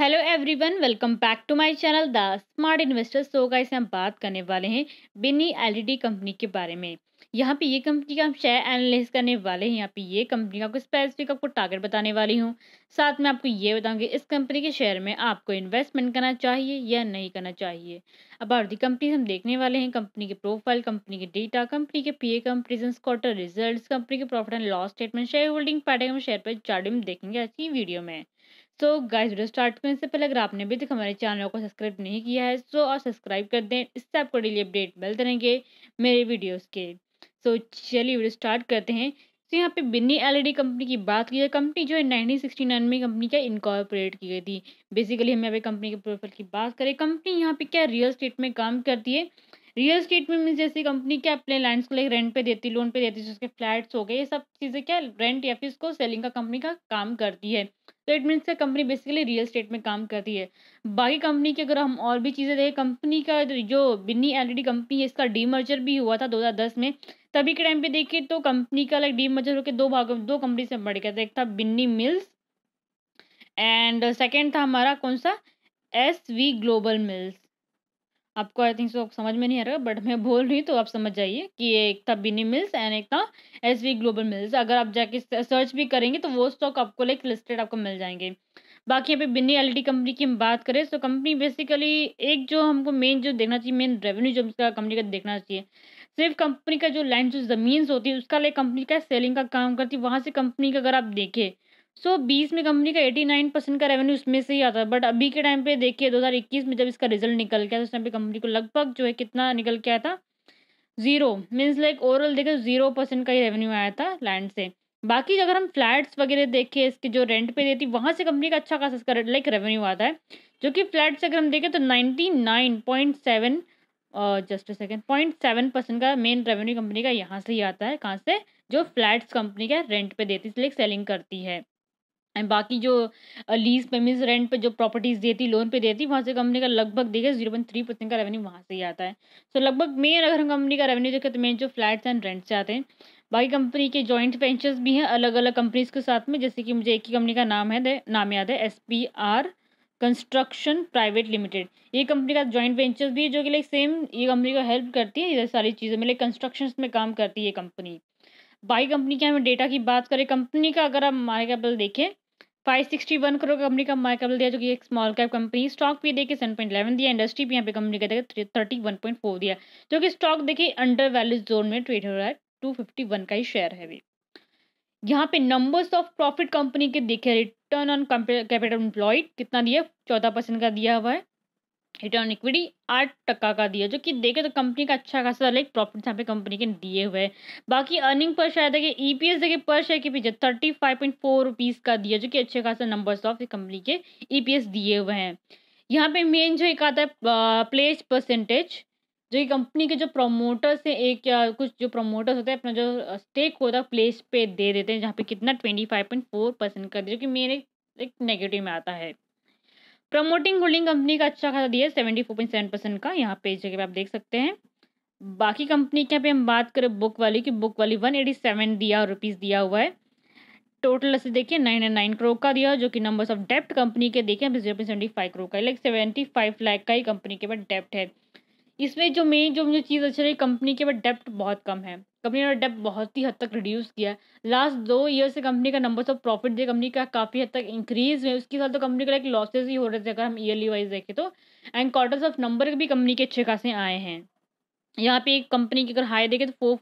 hello everyone welcome back to my channel the smart investor so guys हम बात करने वाले हैं बिनी एलईडी कंपनी के बारे में यहाँ पे ये कंपनी का हम शेयर एनालिस करने वाले हैं यहाँ पे ये कंपनी का आपको स्पेसिफिक आपको टारगेट बताने वाली हूँ साथ में आपको ये बताऊँगी इस कंपनी के शेयर में आपको इन्वेस्टमेंट करना चाहिए या नहीं करना चाहिए अब और कंपनी हम देखने वाले हैं कंपनी के प्रोफाइल कंपनी के डेटा कंपनी के P A comparison quarter result company के profit and loss statement shareholding pattern share पर चार्ट में देखेंगे आज की वीडियो में सो गाइस वीडियो स्टार्ट करने से पहले अगर आपने अभी तक हमारे चैनल को सब्सक्राइब नहीं किया है सो और सब्सक्राइब कर दें इससे आपको डेली अपडेट मिलते रहेंगे मेरे वीडियोस के सो चलिए वीडियो स्टार्ट करते हैं तो यहाँ पे बिन्नी एलईडी कंपनी e की बात की जाए कंपनी जो है नाइनटीन सिक्सटी नाइन में कंपनी का इनकॉर्पोरेट की गई थी बेसिकली हम यहाँ पे कंपनी के प्रोफाइल की बात करें कंपनी यहाँ पे क्या रियल स्टेट में काम करती है रियल स्टेट में जैसे कंपनी क्या अपने लैंड को लेकर रेंट पे देती लोन पे देती है जिसके फ्लैट्स हो गए ये सब चीज़ें क्या रेंट या फिर इसको सेलिंग का कंपनी का काम करती है तो it means company basically real estate में काम करती है बाकी कंपनी की अगर हम और भी चीज़ें देखें कंपनी का जो बिन्नी एल कंपनी है इसका डीमर्जर भी हुआ था 2010 में तभी के टाइम पे देखिए तो कंपनी का लाइक डीमर्जर होकर दो भागों दो कंपनी से बढ़ गया था एक था बिन्नी मिल्स एंड सेकेंड था हमारा कौन सा एस वी ग्लोबल मिल्स आपको आई थिंक सो समझ में नहीं आ रहा बट मैं बोल रही हूँ तो आप समझ जाइए कि एक था बिनी मिल्स एंड एक था एस वी ग्लोबल मिल्स अगर आप जाके सर्च भी करेंगे तो वो स्टॉक आपको लाइक लिस्टेड आपको मिल जाएंगे बाकी यहाँ पे बिन्नी एल कंपनी की हम बात करें तो कंपनी बेसिकली एक जो हमको मेन जो देखना चाहिए मेन रेवेन्यू जो उसका कंपनी का देखना चाहिए सिर्फ कंपनी का जो लैंड जो ज़मीन होती है उसका लाइक कंपनी का सेलिंग का काम करती है वहाँ से कंपनी का अगर आप देखें सो बीस में कंपनी का नाइन परसेंट का रेवेन्यू इसमें से ही आता है बट अभी के टाइम पे देखिए दो हज़ार इक्कीस में जब इसका रिजल्ट निकल गया तो उस टाइम पर कंपनी को लगभग जो है कितना निकल के आया था जीरो मीन्स लाइक ओवरऑल देखें जीरो परसेंट का ही रेवेन्यू आया था लैंड से बाकी अगर हम फ्लैट्स वगैरह देखें इसके जो रेंट पे देती वहाँ से कंपनी का अच्छा खासा इसका लाइक रेवेन्यू आता है जो कि फ्लैट से अगर हम देखें तो ninety nine point seven just second point seven percent का मेन रेवेन्यू कंपनी का यहाँ से ही आता है कहाँ से जो फ्लैट्स कंपनी का रेंट पे देती है लाइक सेलिंग करती है एंड बाकी जो लीज पेमिस रेंट पे जो प्रॉपर्टीज़ देती लोन पे देती वहाँ से कंपनी का लगभग देखिए जीरो पॉइंट थ्री परसेंट का रेवेन्यू वहाँ से ही आता है सो so, लगभग मेन अगर हम कंपनी का रेवेन्यू देखें तो मेन जो फ्लैट्स एंड रेंट से आते हैं बाकी कंपनी के जॉइंट वेंचर्स भी हैं अलग अलग कंपनीज के साथ में जैसे कि मुझे एक ही कंपनी का नाम है नाम याद है S P R construction private limited ये कंपनी का जॉइंट वेंचर्स भी है जो कि लाइक सेम ये कंपनी को हेल्प करती है इधर सारी चीज़ें में लाइक कंस्ट्रक्शन में काम करती है ये कंपनी बाई कंपनी के हमें डेटा की बात करें कंपनी का अगर हम हमारे देखें 561 करोड़ कंपनी का मार्कअप दिया जो कि एक स्मॉल कैप कंपनी स्टॉक भी देखिए सेवन पॉइंट इलेवन दिया इंडस्ट्री भी यहाँ पे कंपनी का देखिए थर्टी वन पॉइंट फोर दिया जो कि स्टॉक देखिए अंडर वैल्यू जोन में ट्रेड हो रहा है टू फिफ्टी वन का ही शेयर है भी यहाँ पे नंबर्स ऑफ प्रॉफिट कंपनी के देखे रिटर्न ऑन कैपिटल एम्प्लॉयड कितना दिया चौदह परसेंट का दिया हुआ है रिटर्न इक्विटी आठ टक्का का दिया जो कि देखे तो कंपनी का अच्छा खासा लाइक प्रॉफिट यहाँ पे कंपनी के दिए हुए हैं बाकी अर्निंग पर ई देखिए एस देखिए पर शेयर के पीछे thirty five point four rupees का दिया जो कि अच्छे खासा नंबर्स ऑफ कंपनी के ई पी एस दिए हुए हैं यहाँ पे मेन जो एक आता है प्लेस परसेंटेज जो कंपनी के जो प्रोमोटर्स हैं एक या कुछ जो प्रोमोटर्स होते हैं अपना जो स्टेक होता है प्लेस पे दे देते हैं जहाँ पे कितना twenty five point four percent का दिया जो कि मेरे एक नेगेटिव में आता है प्रमोटिंग होल्डिंग कंपनी का अच्छा खासा दिया seventy four point seven percent का यहाँ पे जगह पे आप देख सकते हैं बाकी कंपनी के यहाँ पे हम बात करें बुक वाली की बुक वाली वन एटी सेवन दिया रुपीज़ दिया हुआ है टोटल से देखिए नाइन एंड नाइन करोड़ का दिया जो कि नंबर्स ऑफ डेप्ट कंपनी के देखिए zero point seventy five crore का लाइक सेवेंटी फाइव लाख का ही कंपनी के पास डेप्ट है इसमें जो मेन जो मुझे चीज़ अच्छी लगी कंपनी के बाद डेप्ट बहुत कम है कंपनी ने डेप्ट बहुत ही हद तक रिड्यूस किया है लास्ट दो ईयर से कंपनी का नंबर्स ऑफ प्रॉफिट जो कंपनी का काफ़ी हद तक इंक्रीज है उसके साथ तो कंपनी का लाइक लॉसेज ही हो रहे थे अगर हम ईयरली वाइज देखें तो एंड क्वार्टर्स ऑफ नंबर भी कंपनी के अच्छे खासे आए हैं यहाँ पे एक कंपनी की अगर हाई देखे तो four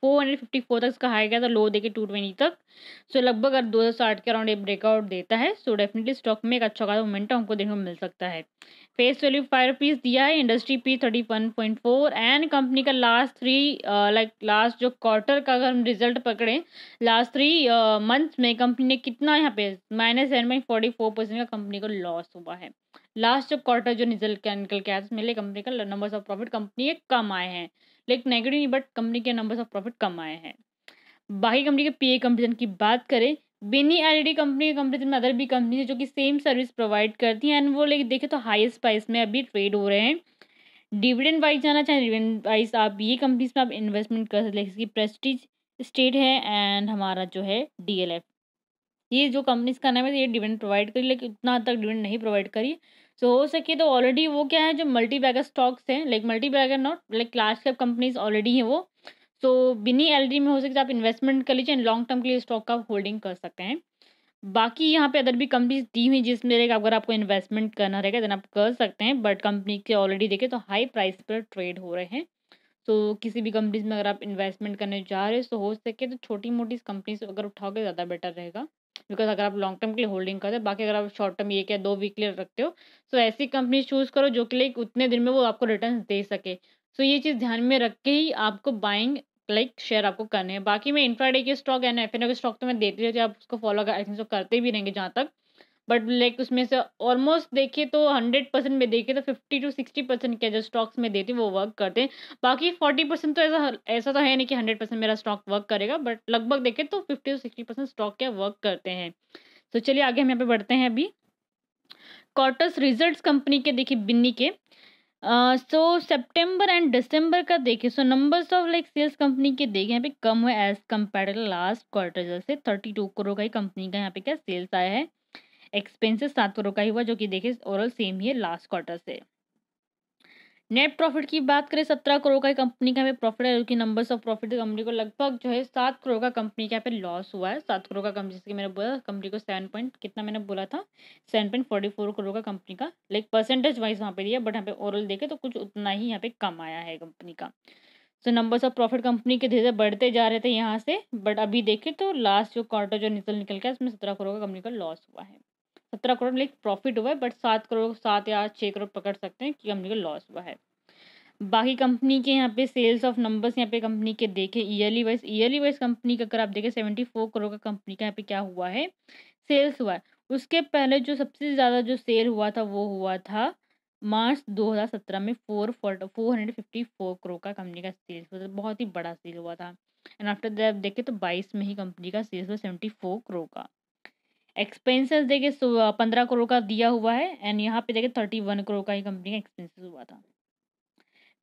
four hundred fifty four तक इसका हाई गया था लो देखे टू ट्वेंटी तक सो लगभग अगर दो हज़ार साठ के अराउंड एक ब्रेकआउट देता है सो डेफिनेटली स्टॉक में एक अच्छा खासा मोमेंटम हमको देखने को मिल सकता है फेस वैल्यू फाइव रुपीज़ दिया है industry P thirty one point four and company का लास्ट थ्री लाइक लास्ट जो क्वार्टर का अगर हम रिजल्ट पकड़ें लास्ट थ्री मंथ में कंपनी ने कितना यहाँ पे minus seven point forty four percent का कंपनी को लॉस हुआ है लास्ट क्वार्टर जो रिजल्ट निकल के आया तो मिले कंपनी का नंबर्स ऑफ प्रॉफिट कंपनी के कम आए हैं लेकिन नेगेटिव नहीं बट कंपनी के नंबर्स ऑफ प्रॉफिट कम आए हैं बाकी कंपनी के पी ए की बात करें बिनी एल कंपनी के कंपेरिजन में अदर भी कंपनी है जो कि सेम सर्विस प्रोवाइड करती हैं एंड वो लेकिन देखें तो हाईएस्ट प्राइस में अभी ट्रेड हो रहे हैं डिविडेंड वाइज जाना चाहें डिविडेंड वाइज आप ये कंपनीज में आप इन्वेस्टमेंट कर सकते हैं इसकी प्रेस्टीज स्टेट है एंड हमारा जो है डी ये जो कंपनीज का नाम है ये डिविडेंड प्रोवाइड करी लेकिन उतना तक डिविडेंड नहीं प्रोवाइड करी सो हो सके तो ऑलरेडी वो क्या है जो मल्टी बैगर स्टॉक्स हैं like multi bagger not like large cap companies already हैं वो सो बिनी एल में हो सके तो आप इन्वेस्टमेंट कर लीजिए एंड लॉन्ग टर्म के लिए स्टॉक का होल्डिंग कर सकते हैं बाकी यहाँ पे अदर भी कंपनीज दी हुई जिसमें रहेगा अगर आपको इन्वेस्टमेंट करना रहेगा देन आप कर सकते हैं बट कंपनी के ऑलरेडी देखें तो हाई प्राइस पर ट्रेड हो रहे हैं तो so, किसी भी कंपनीज में अगर आप इन्वेस्टमेंट करने जा रहे हो तो हो सके तो छोटी मोटी कंपनीज अगर उठाओगे ज़्यादा बेटर रहेगा बिकॉज अगर आप लॉन्ग टर्म के लिए होल्डिंग करते हो बाकी अगर आप शॉर्ट टर्म एक या दो वीक लिए रखते हो तो ऐसी कंपनी चूज करो जो कि लाइक उतने दिन में वो आपको रिटर्न दे सके सो so, ये चीज़ ध्यान में रख के ही आपको बाइंग लाइक शेयर आपको करने हैं बाकी मैं इंफ्राडे के स्टॉक एंड एफ के स्टॉक तो मैं देती रहती हूँ आप उसको फॉलो आई थिंक करते भी रहेंगे जहाँ तक बट लाइक उसमें से ऑलमोस्ट देखिए तो हंड्रेड परसेंट में देखिए तो फिफ्टी टू सिक्सटी परसेंट के जो स्टॉक्स में देते वो वर्क करते हैं बाकी फोर्टी परसेंट तो ऐसा ऐसा तो है नहीं कि हंड्रेड परसेंट मेरा स्टॉक वर्क करेगा बट लगभग देखें तो fifty two sixty percent stock क्या वर्क करते हैं तो चलिए आगे हम यहाँ पे बढ़ते हैं अभी क्वार्टर्स रिजल्ट्स कंपनी के देखिए बिन्नी के सो सेप्टेम्बर एंड डिसम्बर का देखिए so numbers of like sales company के देखिए यहाँ पे कम हुआ एज कम्पेयर लास्ट क्वार्टर से थर्टी टू करोड़ का ही कंपनी का यहाँ पे क्या सेल्स आया है एक्सपेंसेस सात करोड़ का ही हुआ जो कि देखिए ओवरऑल सेम ही है लास्ट क्वार्टर से नेट प्रॉफिट की बात करें सत्रह करोड़ का कंपनी का हमें प्रॉफिट है जो कि नंबर्स ऑफ प्रॉफिट कंपनी को लगभग जो है सात करोड़ का कंपनी का यहाँ पे लॉस हुआ है सात करोड़ का कंपनी जैसे मैंने बोला कंपनी को सेवन पॉइंट कितना मैंने बोला था seven point forty four crore का कंपनी का लाइक परसेंटेज वाइज वहाँ पे दिया बट यहाँ पे ओवरऑल देखे तो कुछ उतना ही यहाँ पे कम आया है कंपनी का so numbers of profit company के धीरे धीरे बढ़ते जा रहे थे यहाँ से बट अभी देखे तो लास्ट जो क्वार्टर जो निकल निकल गया उसमें सत्रह करोड़ का कंपनी का लॉस हुआ है सत्रह करोड़ लाइक प्रॉफिट हुआ है बट सात करोड़ सात या छः करोड़ पकड़ सकते हैं कि कंपनी का लॉस हुआ है बाकी कंपनी के यहाँ पे सेल्स ऑफ नंबर्स यहाँ पे कंपनी के देखें yearly wise yearly wise company का अगर आप देखें सेवेंटी फोर करोड़ का कंपनी का यहाँ पे क्या हुआ है सेल्स हुआ है उसके पहले जो सबसे ज़्यादा जो सेल हुआ था वो हुआ था मार्च 2017 में four four hundred fifty four crore का कंपनी का सेल्स हुआ था बहुत ही बड़ा सेल हुआ था एंड आफ्टर दैट देखें तो बाईस में ही कंपनी का सेल्स हुआ सेवेंटी फोर करोड़ का एक्सपेंसेस देखे पंद्रह करोड़ का दिया हुआ है एंड यहाँ पे देखे थर्टी वन करोड़ का ही कंपनी का एक्सपेंसेस हुआ था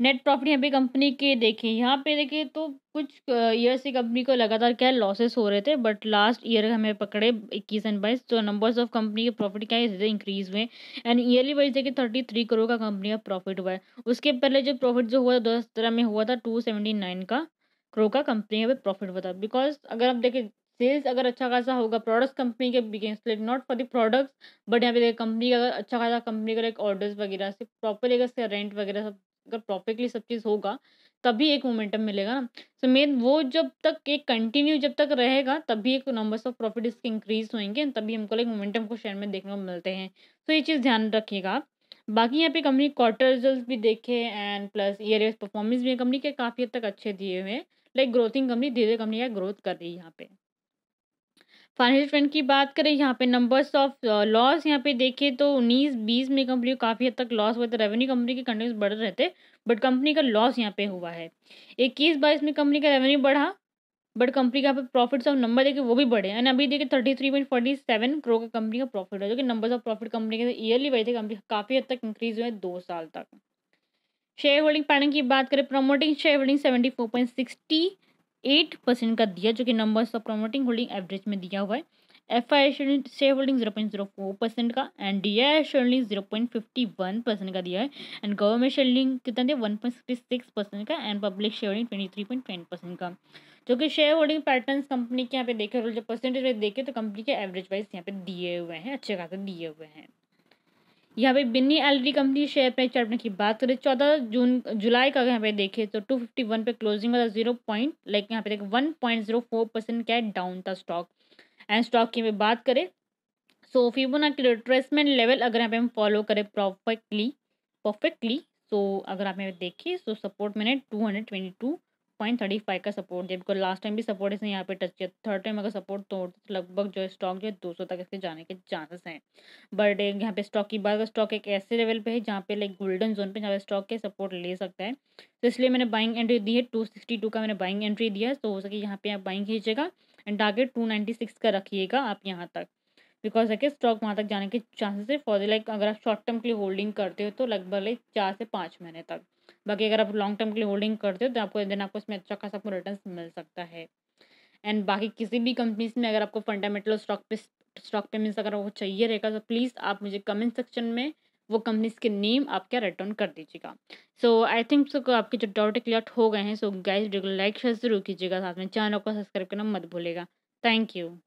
नेट प्रॉफिट यहाँ पे कंपनी के देखे यहाँ पे देखे तो कुछ ईयर से कंपनी को लगातार क्या लॉसेस हो रहे थे बट लास्ट ईयर हमें पकड़े इक्कीस एंड बाईस तो नंबर्स ऑफ कंपनी के प्रॉफिट क्या है इंक्रीज हुए एंड ईयरली वाइज देखे थर्टी थ्री करोड़ का कंपनी का प्रॉफिट हुआ है उसके पहले जो प्रॉफिट जो हुआ दो में हुआ था टू सेवेंटी नाइन का करोड़ का कंपनी का प्रॉफिट हुआ था बिकॉज अगर आप देखें सेल्स अगर अच्छा खासा होगा प्रोडक्ट्स कंपनी के biggest like not for the products but यहाँ पे देखिए कंपनी का अगर अच्छा खासा कंपनी का लाइक ऑर्डर्स वगैरह से प्रॉपरली अगर रेंट वगैरह सब अगर प्रॉपरली सब चीज़ होगा तभी एक मोमेंटम मिलेगा ना सो मेन वो जब तक एक कंटिन्यू जब तक रहेगा तभी एक नंबर्स ऑफ प्रॉफिट इसके इंक्रीज होंगे तभी हमको लाइक मोमेंटम को शेयर में देखने को मिलते हैं सो so ये चीज़ ध्यान रखिएगा आप बाकी यहाँ पे कंपनी क्वार्टर रिजल्ट भी देखे एंड प्लस ईयर परफॉर्मेंस भी कंपनी के काफ़ी हद तक अच्छे दिए हुए हैं लाइक ग्रोथिंग कंपनी धीरे धीरे कंपनी ग्रोथ कर रही है यहाँ पे फाइनेंशियल ट्रेंड की बात करें यहाँ पे नंबर्स ऑफ लॉस यहाँ पे देखें तो उन्नीस बीस में कंपनी को काफ़ी हद तक लॉस हुआ था रेवेन्यू कंपनी के कंटिन्यूस बढ़ रहे थे बट कंपनी का लॉस यहाँ पे हुआ है इक्कीस बाईस में कंपनी का रेवेन्यू बढ़ा बट कंपनी का यहाँ पे प्रॉफिट्स ऑफ नंबर देखे वो भी बढ़े एंड अभी देखिए thirty three point forty seven crore का कंपनी का प्रॉफिट है जो कि नंबर्स ऑफ प्रॉफिट कंपनी के ईयरली वाइज है कंपनी काफ़ी हद तक इंक्रीज हुए दो साल तक शेयर होल्डिंग पैटर्न की बात करें promoting share holding seventy four point sixty eight percent का दिया जो कि numbers of promoting holding average में दिया हुआ है F I share holding zero point zero four percent का and D I share holding zero point fifty one percent का दिया है एंड गवर्नमेंट शेयर होल्डिंग कितना दिया one point sixty six percent का and public share holding twenty three point ten percent का जो कि शेयर होल्डिंग पैटर्न कंपनी के यहाँ पे देखे जो परसेंटेज वाइज देखे तो कंपनी के एवरेज वाइज यहाँ पे दिए हुए हैं अच्छे खासे दिए हुए हैं यहाँ पे Binny LED company share price chart में की बात करें चौदह जून जुलाई का यहाँ पे देखें तो टू फिफ्टी वन पे क्लोजिंग वाला जीरो पॉइंट लाइक यहाँ पे देखें one point zero four percent क्या डाउन था स्टॉक एंड स्टॉक की हमें बात करें सो फिबोनाची रिट्रेसमेंट लेवल अगर यहाँ पे हम फॉलो करें प्रॉफेक्टली परफेक्टली सो अगर आप यहाँ देखें सो सपोर्ट मैंने two hundred twenty two point thirty five का सपोर्ट दिया बिकॉज लास्ट टाइम भी सपोर्ट इसने यहाँ पे टच किया थर्ड टाइम अगर सपोर्ट तोड़ते तो लगभग जो है स्टॉक जो है दो सौ तक इसके जाने के चांसेस हैं बट यहाँ पे स्टॉक की बात स्टॉक एक ऐसे लेवल पे है जहाँ पे लाइक गोल्डन जोन पे जहाँ पे स्टॉक के सपोर्ट ले सकता है तो इसलिए मैंने बाइंग एंट्री दी है टू सिक्सटी टू का मैंने बाइंग एंट्री दिया है तो हो सके यहाँ पे आप बाइंग खींचेगा and target two ninety six का रखिएगा आप यहाँ तक बिकॉज है स्टॉक वहाँ तक जाने के चांसेस है फॉर लाइक अगर आप शॉर्ट टर्म के लिए होल्डिंग करते हो तो लगभग लाइक चार से पाँच महीने तक बाकी अगर आप लॉन्ग टर्म के लिए होल्डिंग करते हो तो आपको देन आपको इसमें अच्छा खासा आपको रिटर्न मिल सकता है एंड बाकी किसी भी कंपनी में अगर आपको फंडामेंटल स्टॉक पे स्टॉक पे मीन्स अगर वो चाहिए रहेगा तो प्लीज़ आप मुझे कमेंट सेक्शन में वो कंपनीज के नेम आप क्या रिटर्न कर दीजिएगा सो आई थिंक सो आपके जो डाउट क्लियर हो गए हैं सो गाइज लाइक शेयर जरूर कीजिएगा साथ में चैनल को सब्सक्राइब करना मत भूलेगा थैंक यू